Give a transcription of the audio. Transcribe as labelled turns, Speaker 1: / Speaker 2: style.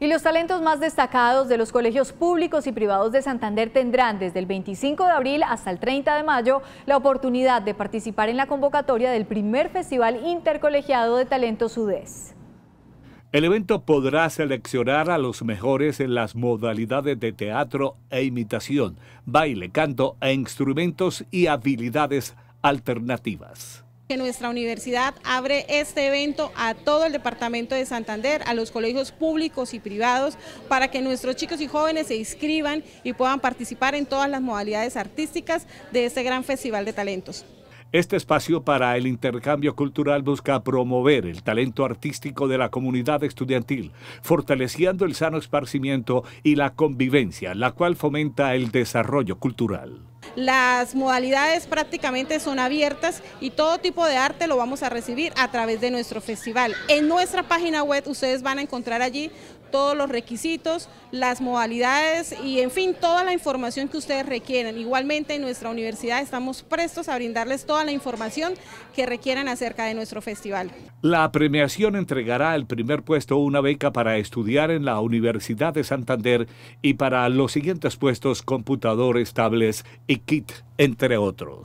Speaker 1: Y los talentos más destacados de los colegios públicos y privados de Santander tendrán desde el 25 de abril hasta el 30 de mayo la oportunidad de participar en la convocatoria del primer Festival Intercolegiado de Talentos UDES.
Speaker 2: El evento podrá seleccionar a los mejores en las modalidades de teatro e imitación, baile, canto e instrumentos y habilidades alternativas
Speaker 3: que nuestra universidad abre este evento a todo el departamento de Santander, a los colegios públicos y privados, para que nuestros chicos y jóvenes se inscriban y puedan participar en todas las modalidades artísticas de este gran festival de talentos.
Speaker 2: Este espacio para el intercambio cultural busca promover el talento artístico de la comunidad estudiantil, fortaleciendo el sano esparcimiento y la convivencia, la cual fomenta el desarrollo cultural.
Speaker 3: Las modalidades prácticamente son abiertas y todo tipo de arte lo vamos a recibir a través de nuestro festival. En nuestra página web ustedes van a encontrar allí todos los requisitos, las modalidades y en fin, toda la información que ustedes requieran. Igualmente en nuestra universidad estamos prestos a brindarles toda la información que requieran acerca de nuestro festival.
Speaker 2: La premiación entregará el primer puesto una beca para estudiar en la Universidad de Santander y para los siguientes puestos computadores, tablets y kit, entre otros.